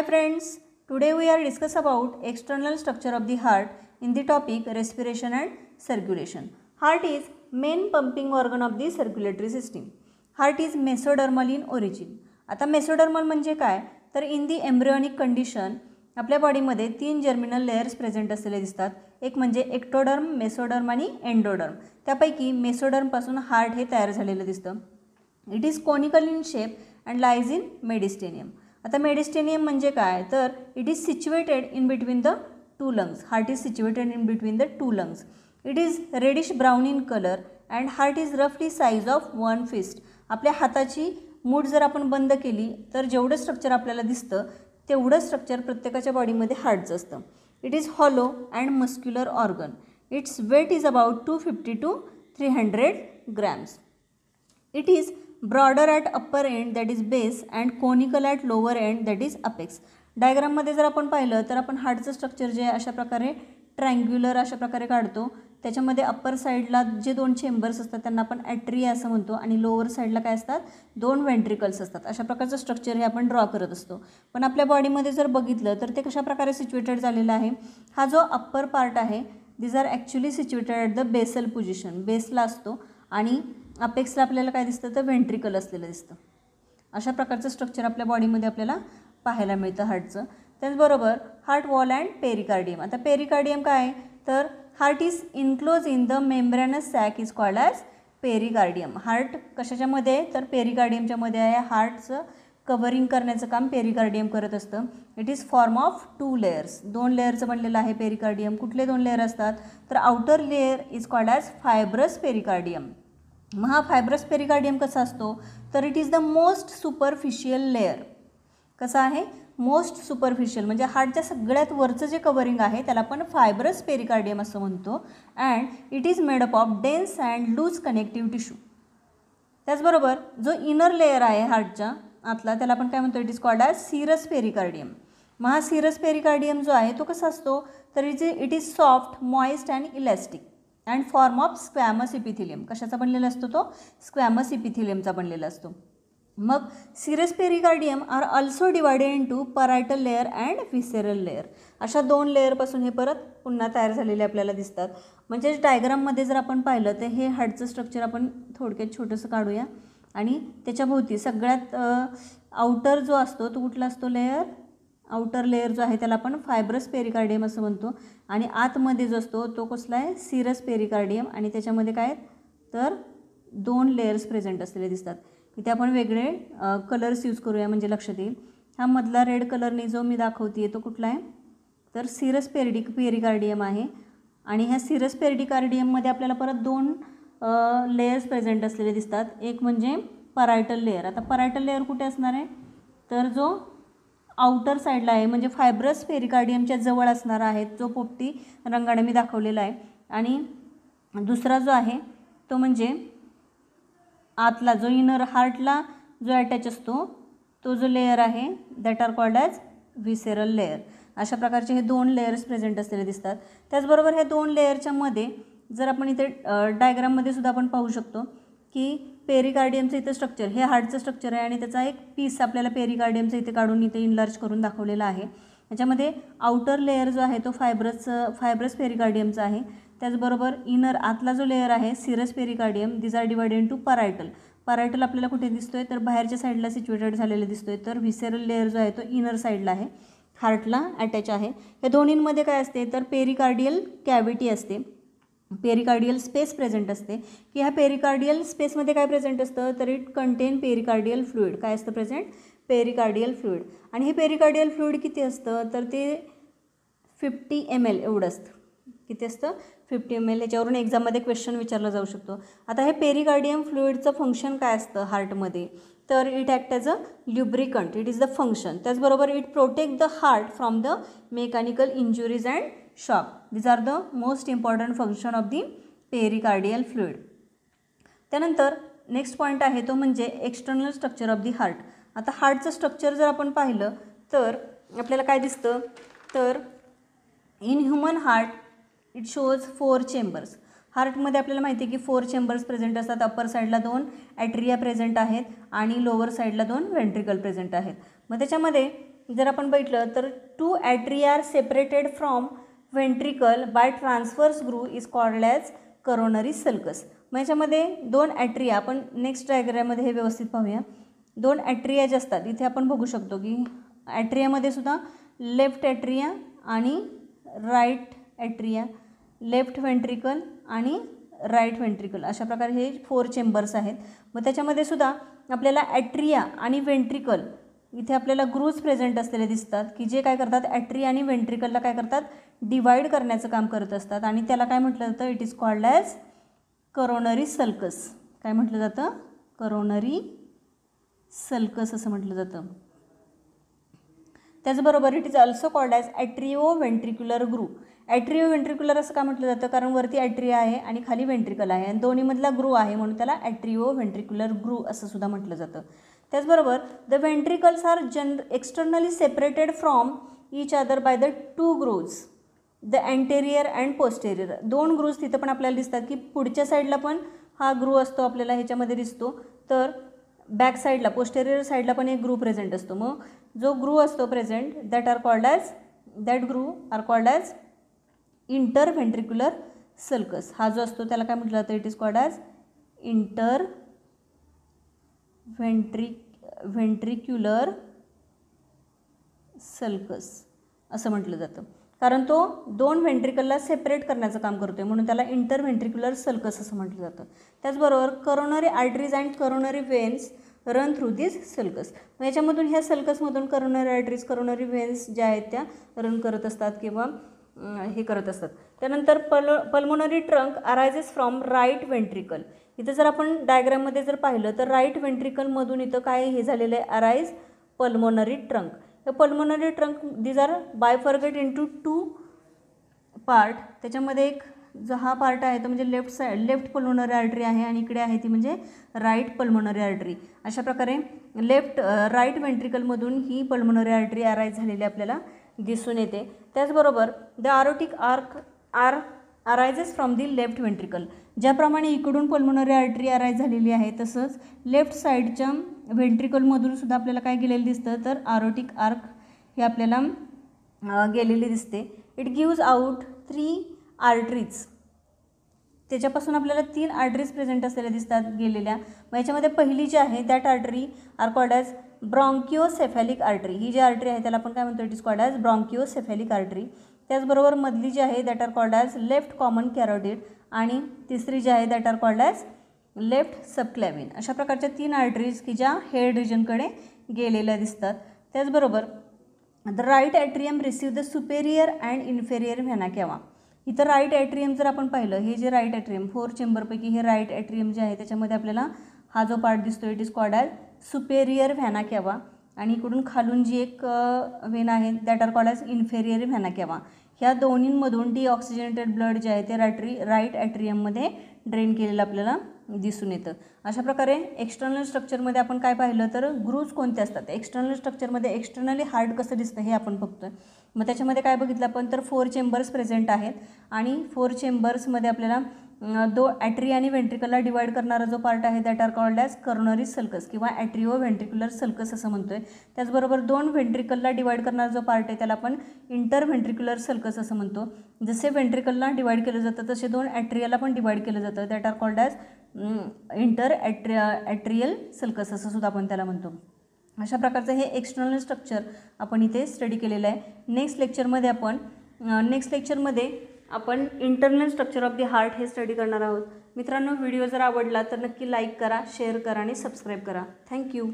High friends today we are discuss about external structure of the heart in the topic respiration and circulation heart is main pumping organ of the circulatory system heart is mesodermal in origin आता mesodermal म्हणजे काय तर in the embryonic condition आपल्या बॉडीमध्ये तीन germinal layers present असलेले दिसतात एक म्हणजे एक्टोडर्म मेसोडर्म आणि एन्ड्रोडर्म त्यापैकी मेसोडर्मपासून हार्ट हे तयार झालेलं दिसतं it is conical in shape and lies in mediastinum आता मेडिस्टेनियम म्हणजे काय तर it is situated in between the two lungs heart is situated in between the two lungs it is reddish brown in colour and heart is रफली size of one fist आपल्या हाताची mood जर आपण बंद केली तर जेवढं स्ट्रक्चर आपल्याला दिसतं तेवढं स्ट्रक्चर प्रत्येकाच्या बॉडीमध्ये हार्टचं असतं it is hollow and muscular organ its weight is about two fifty to three hundred grams it is broader at upper end that is base and conical at lower end that is apex डायग्राममध्ये जर आपण पाहिलं तर आपण हार्टचं structure जे आहे अशा प्रकारे ट्रँग्युलर अशा प्रकारे काढतो त्याच्यामध्ये अप्पर साईडला जे दोन चेंबर्स असतात त्यांना आपण ॲट्रिया असं म्हणतो आणि लोअर साईडला काय असतात दोन व्हेंट्रिकल्स असतात अशा प्रकारचं स्ट्रक्चर हे आपण ड्रॉ करत असतो पण आपल्या बॉडीमध्ये जर बघितलं तर ते कशा प्रकारे सिच्युएटेड झालेलं आहे हा जो अप्पर पार्ट आहे these are actually situated at the basal position बेसला असतो आणि अपेक्सला आपल्याला काय दिसतं तर व्हेंट्रिकल असलेलं दिसतं अशा प्रकारचं स्ट्रक्चर आपल्या बॉडीमध्ये आपल्याला पाहायला मिळतं हार्टचं त्याचबरोबर हार्ट वॉल अँड पेरिकार्डियम आता पेरिकार्डियम काय तर heart is enclose in the membranous sac is called as pericardium heart कशाच्यामध्ये तर पेरिकार्डियमच्यामध्ये आहे हार्टचं कवरिंग करण्याचं काम पेरिकार्डियम करत असतं it is form of two layers दोन लेअरचं बनलेलं आहे पेरिकार्डियम कुठले दोन लेअर असतात तर outer layer is called as fibrous pericardium मग हा फायब्रस पेरिकार्डियम कसा असतो तर it is the most superficial layer कसा आहे मोस्ट सुपरफिशियल म्हणजे हार्टच्या सगळ्यात वरचं जे कवरिंग आहे त्याला आपण फायब्रस पेरिकार्डियम असं म्हणतो and it is made up of dense and loose connective tissue त्याचबरोबर जो इनर लेअर आहे हार्टच्या आतला त्याला आपण काय म्हणतो it is called I serous pericardium मग हा सिरस पेरिकार्डियम जो आहे तो कसा असतो तर is it is soft moist and elastic and form of squamous epithelium कशाचा बनलेला असतो तो स्क्वॅमस इपिथिलियमचा बनलेला असतो मग serous pericardium are also divided to parietal layer and visceral layer अशा दोन लेअरपासून हे परत पुन्हा तयार झालेले आपल्याला दिसतात म्हणजे डायग्राममध्ये जर आपण पाहिलं तर हे हार्टचं स्ट्रक्चर आपण थोडक्यात छोटंसं काढूया आणि त्याच्याभोवती सगळ्यात आउटर जो असतो तो कुठला असतो लेअर आउटर लेअर जो आहे त्याला आपण फायब्रस पेरिकार्डियम असं म्हणतो आणि आतमध्ये जो असतो तो कसला आहे सिरस पेरिकार्डियम आणि त्याच्यामध्ये काय तर दोन लेअर्स प्रेझेंट असलेले दिसतात इथे आपण वेगळे कलर्स यूज करूया म्हणजे लक्षात येईल हा मधला रेड कलरने जो मी दाखवते तो कुठला आहे तर सिरस पेरिडिक पेरिकार्डियम आहे आणि ह्या सिरस पेरिडिकार्डियममध्ये आपल्याला परत दोन लेयर्स प्रेझेंट असलेले दिसतात एक म्हणजे परायटल लेअर आता परायटल लेअर कुठे असणार आहे तर जो आउटर साईडला आहे म्हणजे फायब्रस फेरिकार्डियमच्या जवळ असणारा आहे जो पोपटी रंगाने मी दाखवलेला आहे आणि दुसरा जो आहे तो म्हणजे आतला जो इनर हार्टला जो ॲटॅच असतो तो जो लेयर आहे that are called as visceral layer अशा प्रकारचे हे दोन लेयर्स प्रेझेंट असलेले दिसतात त्याचबरोबर ह्या दोन लेयरच्या मध्ये जर आपण इथे डायग्राममध्ये सुद्धा आपण पाहू शकतो की पेरिकार्डियमचं इथं स्ट्रक्चर हे हार्टचं स्ट्रक्चर आहे आणि त्याचा एक पीस आपल्याला पेरिकार्डियमचं इथे काढून इथे इनलार्ज करून दाखवलेला आहे याच्यामध्ये आउटर लेअर जो आहे तो फायब्रस फायब्रस पेरिकार्डियमचा आहे त्याचबरोबर इनर आतला जो लेअर आहे serous pericardium these are divided to parietal parietal आपल्याला कुठे दिसतोय तर बाहेरच्या साईडला सिच्युएटेड दिसतो दिसतोय तर व्हिसेरल लेअर जो आहे तो इनर साईडला आहे हार्टला अटॅच आहे या दोन्हींमध्ये काय असते तर पेरिकार्डियल कॅविटी असते पेरिकार्डियल स्पेस प्रेझेंट असते की ह्या पेरिकार्डियल स्पेसमध्ये काय प्रेझेंट असतं तर इट कंटेन पेरिकार्डियल फ्लुईड काय असतं प्रेझेंट पेरिकार्डियल फ्लुईड आणि हे पेरिकार्डियल फ्लुईड किती असतं तर ते फिफ्टी एम एल एवढं असतं किती असतं फिफ्टी एम एल याच्यावरून एक्झाममध्ये क्वेश्चन विचारला जाऊ शकतो आता हे पेरिकार्डियम फ्लुईडचं फंक्शन काय असतं हार्टमध्ये तर it act as a lubricant it is the function त्याचबरोबर it protect the heart from the mechanical injuries and shock. These are the most important function of the pericardial fluid. त्यानंतर next point आहे तो म्हणजे external structure of the heart आता हार्टचं structure जर आपण पाहिलं तर आपल्याला काय दिसतं तर in human heart it shows four chambers हार्टमध्ये आपल्याला माहिती आहे की फोर चेंबर्स प्रेझेंट असतात अप्पर साईडला दोन ॲट्रिया प्रेझेंट आहेत आणि लोअर साईडला दोन व्हेंट्रिकल प्रेझेंट आहेत मग त्याच्यामध्ये जर आपण बघितलं तर two atria are separated from ventricle by transverse groove is called as coronary sulcus मग याच्यामध्ये दोन ॲट्रिया आपण नेक्स्ट डायग्राममध्ये हे व्यवस्थित पाहूया दोन ॲट्रिया जे असतात इथे आपण बघू शकतो की ॲट्रियामध्ये सुद्धा लेफ्ट ॲट्रिया आणि राईट ॲट्रिया लेफ्ट व्हेंट्रिकल आणि राईट व्हेंट्रिकल अशा प्रकारे हे फोर चेंबर्स आहेत मग त्याच्यामध्ये सुद्धा आपल्याला ॲट्रिया आणि व्हेंट्रिकल इथे आपल्याला ग्रूज प्रेझेंट असलेले दिसतात की जे काय करतात ॲट्री आणि वेंट्रिकलला काय करतात डिवाईड करण्याचं काम करत असतात आणि त्याला काय म्हटलं जातं it is called as coronary sulcus काय म्हटलं जातं करोनरी सल्कस असं म्हटलं जातं त्याचबरोबर it is also called as atrio ventricular groove atrio ventricular असं का म्हटलं जातं कारण वरती ॲट्रिया आहे आणि खाली वेंट्रिकल आहे आणि दोन्हीमधला ग्रू आहे म्हणून त्याला ॲट्रिओ वेंट्रिक्युलर ग्रू असं सुद्धा म्हटलं जातं त्याचबरोबर द व्हेंट्रिकल्स आर जन externally separated from each other by the two grooves the anterior and posterior दोन ग्रूज तिथं पण आपल्याला दिसतात की पुढच्या साईडला पण हा ग्रू असतो आपल्याला ह्याच्यामध्ये दिसतो तर बॅक साईडला पोस्टेरियर साईडला पण एक ग्रू प्रेझेंट असतो मग जो ग्रू असतो present that are called as that groove are called as inter ventricular sulcus हा जो असतो त्याला काय म्हटलं जातं it is called as inter ventric ventricular sulcus असं म्हटलं जातं कारण तो दोन व्हेंट्रिकलला सेपरेट करण्याचं काम करतो आहे म्हणून त्याला व्हेंट्रिक्युलर सल्कस असं म्हटलं जातं त्याचबरोबर coronary arteries and coronary veins run through this sulcus मग याच्यामधून ह्या सल्कसमधून करोनरी आर्टरीज करोनरी व्हेन्स ज्या आहेत त्या रन करत असतात किंवा हे करत असतात त्यानंतर pul pulmonary trunk arises from right ventricle इथं जर आपण डायग्राममध्ये जर पाहिलं तर राईट व्हेंट्रिकलमधून इथं काय हे झालेलं आहे अरायज पल्मोनरी ट्रंक हे pulmonary trunk these are bifurcate in two part त्याच्यामध्ये एक जो हा पार्ट आहे तो म्हणजे left side left pulmonary artery आहे आणि इकडे आहे ती म्हणजे राईट पल्मोनरी आर्टरी अशा प्रकारे लेफ्ट राईट व्हेंट्रिकलमधून ही पल्मोनरी आर्टरी अरायज झालेली आपल्याला दिसून येते त्याचबरोबर the aortic arch are arises from the left ventricle ज्याप्रमाणे इकडून पल्मोनरी आर्टरी अरायज झालेली आहे तसंच लेफ्ट साईडच्या व्हेंट्रिकलमधून सुद्धा आपल्याला काय गेलेलं दिसतं तर आरोटिक आर्क हे आपल्याला गेलेली दिसते it gives out three arteries त्याच्यापासून आपल्याला तीन आर्टरीज प्रेझेंट असलेल्या दिसतात गेलेल्या मग याच्यामध्ये पहिली जी आहे त्या artery are called cephalic artery ही जी आर्टरी आहे त्याला आपण काय म्हणतो it is called as brachiocephalic artery त्याचबरोबर मधली जी आहे that are called as left common carotid आणि तिसरी जी आहे that are called as left subclavian अशा प्रकारच्या तीन आर्टरीज की ज्या हेड रिजनकडे गेलेल्या दिसतात त्याचबरोबर the right atrium receive the superior and inferior vena cava इथं राईट ॲट्रियम जर आपण पाहिलं हे जे राईट ॲट्रियम फोर चेंबरपैकी हे राईट ॲट्रियम जे आहे त्याच्यामध्ये आपल्याला हा जो पार्ट दिसतो it is called as superior vena cava आणि इकडून खालून जी एक वेन आहे that are called as inferior vena cava ह्या दोन्हींमधून डीऑक्सिजनेटेड ब्लड जे आहे ते रॅटरी राईट ॲट्रियममध्ये ड्रेन केलेलं आपल्याला दिसून येतं अशा प्रकारे एक्स्टर्नल स्ट्रक्चरमध्ये आपण काय पाहिलं तर ग्रूज कोणते असतात एक्स्टर्नल स्ट्रक्चरमध्ये एक्स्टर्नली हार्ट कसं दिसतं हे आपण बघतो मग त्याच्यामध्ये काय बघितलं आपण तर फोर चेंबर्स प्रेझेंट आहेत आणि फोर चेंबर्समध्ये आपल्याला दो ॲट्री आणि व्हेंट्रिकलला डिवाइड करणारा जो पार्ट आहे that are called as coronary sulcus किंवा ॲट्रिओ व्हेंट्रिक्युलर सल्कस असं म्हणतो आहे त्याचबरोबर दोन व्हेंट्रिकलला डिवाइड करणारा जो पार्ट आहे त्याला आपण इंटर व्हेंट्रिक्युलर सल्कस असं म्हणतो जसे व्हेंट्रिकलला डिवाइड केलं जातं तसे दोन ॲट्रियाला पण डिवाइड केलं जातं that are called as inter atri atrial sulcus असं सुद्धा आपण त्याला म्हणतो अशा प्रकारचं हे एक्स्टर्नल स्ट्रक्चर आपण इथे स्टडी केलेलं आहे नेक्स्ट लेक्चरमध्ये आपण नेक्स्ट लेक्चरमध्ये आपण internal structure of the heart हे स्टडी करणार आहोत मित्रांनो व्हिडिओ जर आवडला तर नक्की लाईक करा शेअर करा आणि सबस्क्राईब करा थँक्यू